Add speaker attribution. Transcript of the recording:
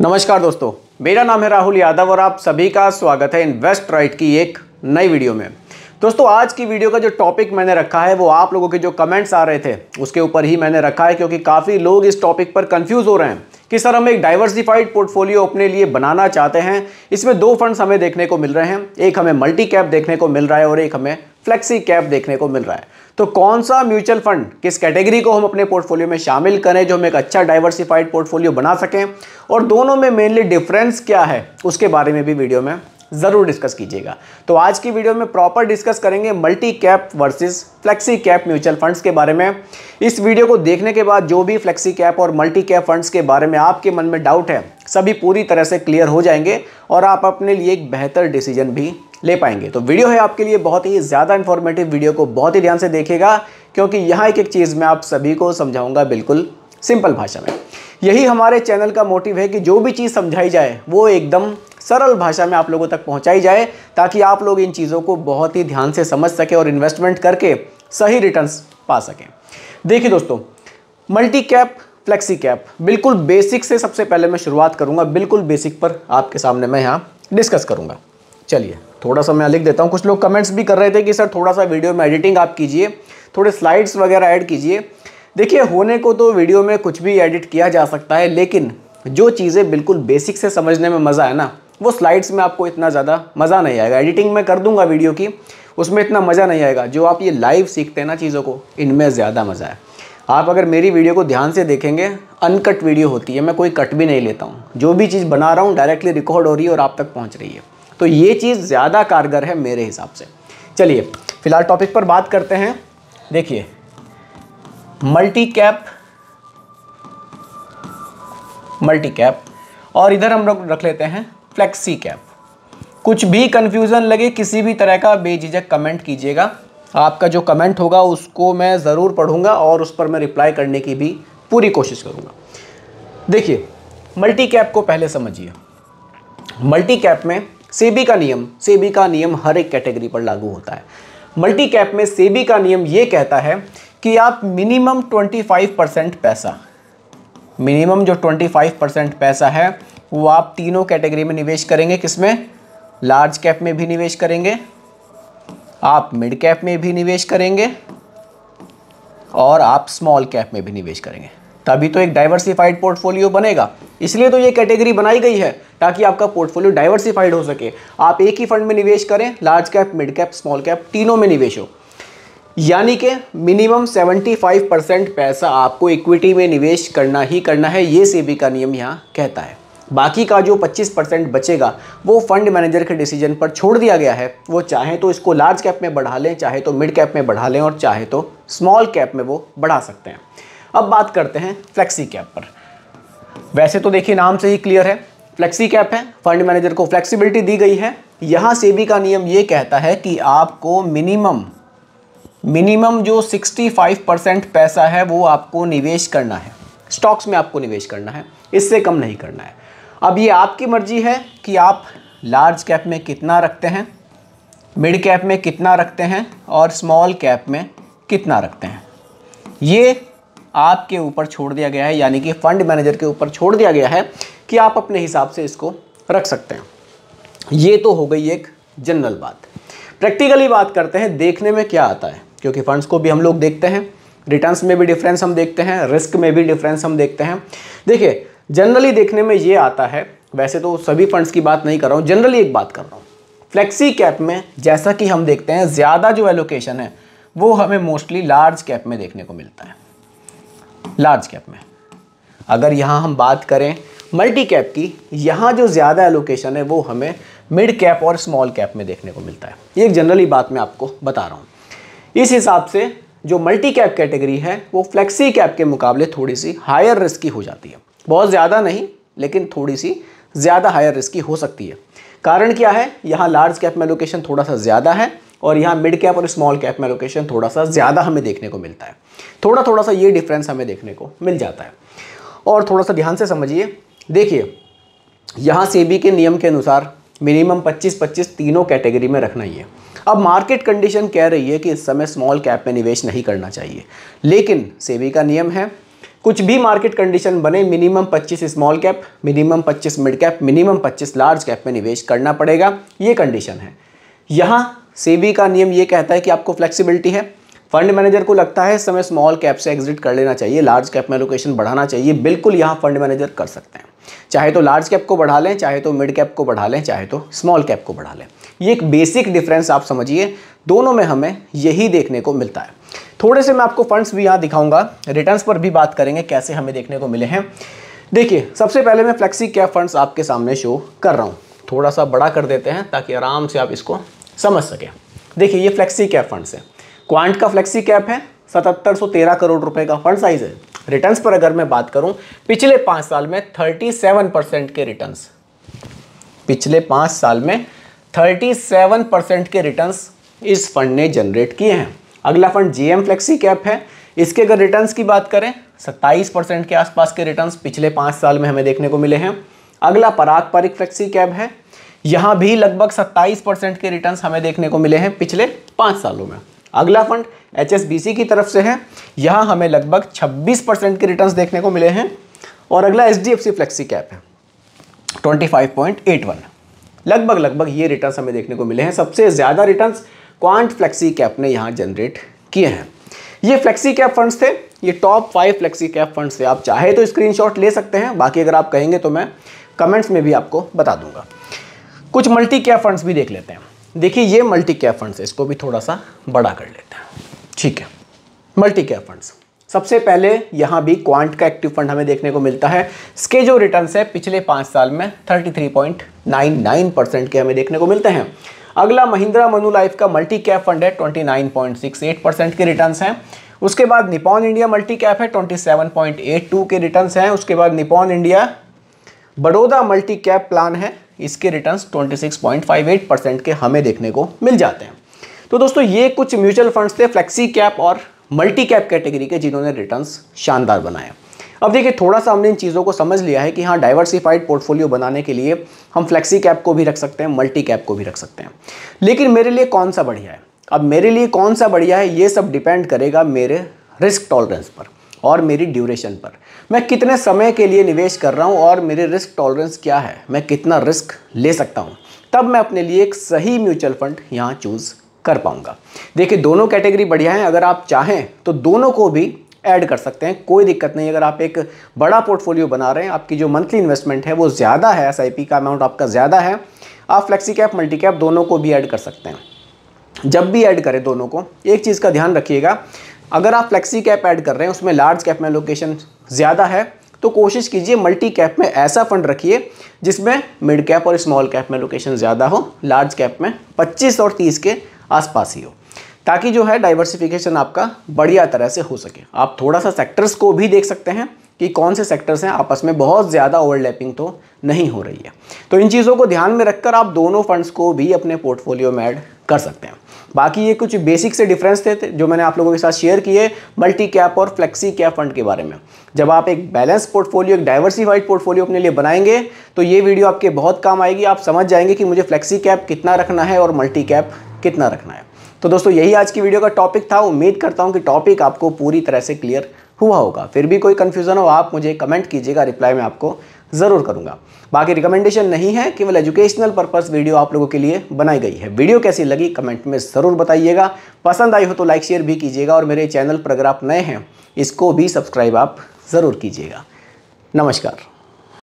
Speaker 1: नमस्कार दोस्तों मेरा नाम है राहुल यादव और आप सभी का स्वागत है इन्वेस्ट राइट की एक नई वीडियो में दोस्तों आज की वीडियो का जो टॉपिक मैंने रखा है वो आप लोगों के जो कमेंट्स आ रहे थे उसके ऊपर ही मैंने रखा है क्योंकि काफ़ी लोग इस टॉपिक पर कंफ्यूज हो रहे हैं कि सर हम एक डाइवर्सिफाइड पोर्टफोलियो अपने लिए बनाना चाहते हैं इसमें दो फंड्स हमें देखने को मिल रहे हैं एक हमें मल्टी कैप देखने को मिल रहा है और एक हमें फ्लेक्सी कैप देखने को मिल रहा है तो कौन सा म्यूचुअल फंड किस कैटेगरी को हम अपने पोर्टफोलियो में शामिल करें जो हम एक अच्छा डाइवर्सिफाइड पोर्टफोलियो बना सकें और दोनों में मेनली डिफरेंस क्या है उसके बारे में भी वीडियो में ज़रूर डिस्कस कीजिएगा तो आज की वीडियो में प्रॉपर डिस्कस करेंगे multi cap versus flexi cap mutual funds के बारे में इस वीडियो को देखने के बाद जो भी फ्लेक्सी कैप और मल्टी कैप फंड्स के बारे में आपके मन में डाउट है सभी पूरी तरह से क्लियर हो जाएंगे और आप अपने लिए एक बेहतर डिसीजन भी ले पाएंगे तो वीडियो है आपके लिए बहुत ही ज़्यादा इन्फॉर्मेटिव वीडियो को बहुत ही ध्यान से देखेगा क्योंकि यहाँ एक एक चीज़ मैं आप सभी को समझाऊंगा बिल्कुल सिंपल भाषा में यही हमारे चैनल का मोटिव है कि जो भी चीज़ समझाई जाए वो एकदम सरल भाषा में आप लोगों तक पहुंचाई जाए ताकि आप लोग इन चीज़ों को बहुत ही ध्यान से समझ सकें और इन्वेस्टमेंट करके सही रिटर्न पा सकें देखिए दोस्तों मल्टी कैप फ्लेक्सी कैप बिल्कुल बेसिक से सबसे पहले मैं शुरुआत करूंगा बिल्कुल बेसिक पर आपके सामने मैं यहाँ डिस्कस करूँगा चलिए थोड़ा सा मैं लिख देता हूँ कुछ लोग कमेंट्स भी कर रहे थे कि सर थोड़ा सा वीडियो में एडिटिंग आप कीजिए थोड़े स्लाइड्स वगैरह ऐड कीजिए देखिए होने को तो वीडियो में कुछ भी एडिट किया जा सकता है लेकिन जो चीज़ें बिल्कुल बेसिक से समझने में मज़ा है ना वो स्लाइड्स में आपको इतना ज़्यादा मज़ा नहीं आएगा एडिटिंग में कर दूंगा वीडियो की उसमें इतना मज़ा नहीं आएगा जो आप ये लाइव सीखते हैं ना चीज़ों को इनमें ज़्यादा मज़ा है आप अगर मेरी वीडियो को ध्यान से देखेंगे अनकट वीडियो होती है मैं कोई कट भी नहीं लेता हूँ जो भी चीज़ बना रहा हूँ डायरेक्टली रिकॉर्ड हो रही है और आप तक पहुँच रही है तो ये चीज़ ज़्यादा कारगर है मेरे हिसाब से चलिए फ़िलहाल टॉपिक पर बात करते हैं देखिए मल्टी कैप मल्टी कैप और इधर हम लोग रख लेते हैं फ्लेक्सी कैप कुछ भी कन्फ्यूज़न लगे किसी भी तरह का बेझिझक कमेंट कीजिएगा आपका जो कमेंट होगा उसको मैं ज़रूर पढ़ूंगा और उस पर मैं रिप्लाई करने की भी पूरी कोशिश करूँगा देखिए मल्टी कैप को पहले समझिए मल्टी कैप में सेबी का नियम सेबी का नियम हर एक कैटेगरी पर लागू होता है मल्टी कैप में सेबी का नियम ये कहता है कि आप मिनिमम 25 परसेंट पैसा मिनिमम जो 25 परसेंट पैसा है वो आप तीनों कैटेगरी में निवेश करेंगे किसमें लार्ज कैप में भी निवेश करेंगे आप मिड कैप में भी निवेश करेंगे और आप स्मॉल कैप में भी निवेश करेंगे तभी तो एक डाइवर्सिफाइड पोर्टफोलियो बनेगा इसलिए तो ये कैटेगरी बनाई गई है ताकि आपका पोर्टफोलियो डाइवर्सिफाइड हो सके आप एक ही फंड में निवेश करें large cap mid cap small cap तीनों में निवेश हो यानी कि मिनिमम 75 परसेंट पैसा आपको इक्विटी में निवेश करना ही करना है ये सेबी का नियम यहाँ कहता है बाकी का जो 25 परसेंट बचेगा वो फंड मैनेजर के डिसीजन पर छोड़ दिया गया है वो चाहे तो इसको लार्ज कैप में बढ़ा लें चाहे तो मिड कैप में बढ़ा लें और चाहे तो स्मॉल कैप में वो बढ़ा सकते हैं अब बात करते हैं फ्लेक्सी कैप पर वैसे तो देखिए नाम से ही क्लियर है फ्लेक्सी कैप है फंड मैनेजर को फ्लेक्सीबिलिटी दी गई है यहाँ सेबी का नियम ये कहता है कि आपको मिनिमम मिनिमम जो 65 परसेंट पैसा है वो आपको निवेश करना है स्टॉक्स में आपको निवेश करना है इससे कम नहीं करना है अब ये आपकी मर्जी है कि आप लार्ज कैप में कितना रखते हैं मिड कैप में कितना रखते हैं और स्मॉल कैप में कितना रखते हैं ये आपके ऊपर छोड़ दिया गया है यानी कि फंड मैनेजर के ऊपर छोड़ दिया गया है कि आप अपने हिसाब से इसको रख सकते हैं ये तो हो गई एक जनरल बात प्रैक्टिकली बात करते हैं देखने में क्या आता है क्योंकि फंड्स को भी हम लोग देखते हैं रिटर्न्स में भी डिफरेंस हम देखते हैं रिस्क में भी डिफरेंस हम देखते हैं देखिए जनरली देखने में ये आता है वैसे तो सभी फंड्स की बात नहीं कर रहा हूँ जनरली एक बात कर रहा हूँ फ्लेक्सी कैप में जैसा कि हम देखते हैं ज़्यादा जो एलोकेशन है वो हमें मोस्टली लार्ज कैप में देखने को मिलता है लार्ज कैप में अगर यहाँ हम बात करें मल्टी कैप की यहाँ जो ज़्यादा एलोकेशन है वो हमें मिड कैप और स्मॉल कैप में देखने को मिलता है ये एक जनरली बात मैं आपको बता रहा हूँ इस हिसाब से जो मल्टी कैप कैटेगरी है वो फ्लेक्सी कैप के मुकाबले थोड़ी सी हायर रिस्क की हो जाती है बहुत ज़्यादा नहीं लेकिन थोड़ी सी ज़्यादा हायर रिस्की हो सकती है कारण क्या है यहाँ लार्ज कैप में लोकेशन थोड़ा सा ज़्यादा है और यहाँ मिड कैप और स्मॉल कैप में लोकेशन थोड़ा सा ज़्यादा हमें देखने को मिलता है थोड़ा थोड़ा सा ये डिफरेंस हमें देखने को मिल जाता है और थोड़ा सा ध्यान से समझिए देखिए यहाँ से के नियम के अनुसार मिनिमम 25-25 तीनों कैटेगरी में रखना ही है अब मार्केट कंडीशन कह रही है कि इस समय स्मॉल कैप में निवेश नहीं करना चाहिए लेकिन सेबी का नियम है कुछ भी मार्केट कंडीशन बने minimum 25 small cap minimum 25 mid cap minimum 25 large cap में निवेश करना पड़ेगा ये कंडीशन है यहाँ सेबी का नियम ये कहता है कि आपको फ्लेक्सिबिलिटी है फंड मैनेजर को लगता है समय स्मॉल कैप से एग्जिट कर लेना चाहिए लार्ज कैप में लोकेशन बढ़ाना चाहिए बिल्कुल यहाँ फंड मैनेजर कर सकते हैं चाहे तो लार्ज कैप को बढ़ा लें चाहे तो मिड कैप को बढ़ा लें चाहे तो स्मॉल कैप को बढ़ा लें ये एक बेसिक डिफरेंस आप समझिए दोनों में हमें यही देखने को मिलता है थोड़े से मैं आपको फंड्स भी यहाँ दिखाऊंगा रिटर्न्स पर भी बात करेंगे कैसे हमें देखने को मिले हैं देखिए सबसे पहले मैं फ्लेक्सी कैप फंड्स आपके सामने शो कर रहा हूँ थोड़ा सा बड़ा कर देते हैं ताकि आराम से आप इसको समझ सकें देखिए ये फ्लेक्सी कैप फंड्स है क्वांट का फ्लेक्सी कैप है सतहत्तर सौ तेरह करोड़ रुपए का फंड साइज है रिटर्न्स पर अगर मैं बात करूं पिछले पाँच साल में थर्टी सेवन परसेंट के रिटर्न्स पिछले पाँच साल में थर्टी सेवन परसेंट के रिटर्न्स इस फंड ने जनरेट किए हैं अगला फंड जीएम फ्लेक्सी कैप है इसके अगर रिटर्न्स की बात करें 27 परसेंट के आसपास के रिटर्न्स पिछले पाँच साल में हमें देखने को मिले हैं अगला पराग परिक फ्लेक्सी कैब है यहाँ भी लगभग 27 परसेंट के रिटर्न्स हमें देखने को मिले हैं पिछले पाँच सालों में अगला फंड एच की तरफ से है यहाँ हमें लगभग छब्बीस परसेंट के रिटर्न देखने को मिले हैं और अगला एच डी फ्लेक्सी कैप है 25.81 लगभग लगभग ये रिटर्न्स हमें देखने को मिले हैं सबसे ज़्यादा रिटर्न्स क्वांट फ्लेक्सी कैप ने यहाँ जनरेट किए हैं ये फ्लेक्सी कैप फंड्स थे ये top five flexi cap funds थे आप चाहे तो स्क्रीनशॉट ले सकते हैं बाकी अगर आप कहेंगे तो मैं कमेंट्स में भी आपको बता दूंगा कुछ मल्टी कैप फंड्स भी देख लेते हैं देखिए ये मल्टी कैप फंड्स है इसको भी थोड़ा सा बड़ा कर लेते हैं ठीक है मल्टी कैप फंड्स सबसे पहले यहाँ भी क्वांट का एक्टिव फंड हमें देखने को मिलता है इसके जो रिटर्न है पिछले पाँच साल में 33.99 परसेंट के हमें देखने को मिलते हैं अगला महिंद्रा मनु लाइफ का मल्टी कैप फंड है 29.68 परसेंट के रिटर्न्स हैं उसके बाद निपॉन इंडिया मल्टी कैप है 27.82 के रिटर्न्स हैं उसके बाद Nippon India Baroda multi cap plan है इसके रिटर्न्स 26.58 परसेंट के हमें देखने को मिल जाते हैं तो दोस्तों ये कुछ म्यूचुअल फंड्स थे फ्लेक्सी कैप और मल्टी कैप कैटेगरी के जिन्होंने रिटर्न शानदार बनाए अब देखिए थोड़ा सा हमने इन चीज़ों को समझ लिया है कि हाँ डाइवर्सिफाइड पोर्टफोलियो बनाने के लिए हम फ्लेक्सी कैप को भी रख सकते हैं मल्टी कैप को भी रख सकते हैं लेकिन मेरे लिए कौन सा बढ़िया है अब मेरे लिए कौन सा बढ़िया है ये सब डिपेंड करेगा मेरे रिस्क टॉलरेंस पर और मेरी ड्यूरेशन पर मैं कितने समय के लिए निवेश कर रहा हूँ और मेरे रिस्क टॉलरेंस क्या है मैं कितना रिस्क ले सकता हूँ तब मैं अपने लिए एक सही म्यूचुअल फंड यहाँ चूज़ कर पाऊँगा देखिए दोनों कैटेगरी बढ़िया हैं अगर आप चाहें तो दोनों को भी ऐड कर सकते हैं कोई दिक्कत नहीं अगर आप एक बड़ा पोर्टफोलियो बना रहे हैं आपकी जो मंथली इन्वेस्टमेंट है वो ज़्यादा है एस का अमाउंट आपका ज़्यादा है आप फ्लेक्सी कैप मल्टी कैप दोनों को भी ऐड कर सकते हैं जब भी ऐड करें दोनों को एक चीज़ का ध्यान रखिएगा अगर आप फ्लेक्सी कैप ऐड कर रहे हैं उसमें लार्ज कैप में लोकेशन ज़्यादा है तो कोशिश कीजिए मल्टी कैप में ऐसा फंड रखिए जिसमें मिड कैप और स्मॉल कैप में लोकेशन ज़्यादा हो लार्ज कैप में 25 और 30 के आसपास ही हो ताकि जो है डाइवर्सिफिकेशन आपका बढ़िया तरह से हो सके आप थोड़ा सा सेक्टर्स को भी देख सकते हैं कि कौन से सेक्टर्स हैं आपस में बहुत ज़्यादा ओवरलैपिंग तो नहीं हो रही है तो इन चीज़ों को ध्यान में रखकर आप दोनों फंड्स को भी अपने पोर्टफोलियो में ऐड कर सकते हैं बाकी ये कुछ बेसिक से डिफरेंस थे जो मैंने आप लोगों के साथ शेयर किए मल्टी कैप और फ्लेक्सी कैप फंड के बारे में जब आप एक बैलेंस पोर्टफोलियो एक डाइवर्सिफाइड पोर्टफोलियो अपने लिए बनाएंगे तो ये वीडियो आपके बहुत काम आएगी आप समझ जाएंगे कि मुझे फ्लेक्सी कैप कितना रखना है और मल्टी कैप कितना रखना है तो दोस्तों यही आज की वीडियो का टॉपिक था उम्मीद करता हूँ कि टॉपिक आपको पूरी तरह से क्लियर हुआ होगा फिर भी कोई कन्फ्यूज़न हो आप मुझे कमेंट कीजिएगा रिप्लाई में आपको ज़रूर करूँगा बाकी रिकमेंडेशन नहीं है केवल एजुकेशनल पर्पज़ वीडियो आप लोगों के लिए बनाई गई है वीडियो कैसी लगी कमेंट में ज़रूर बताइएगा पसंद आई हो तो लाइक शेयर भी कीजिएगा और मेरे चैनल पर अगर आप नए हैं इसको भी सब्सक्राइब आप ज़रूर कीजिएगा नमस्कार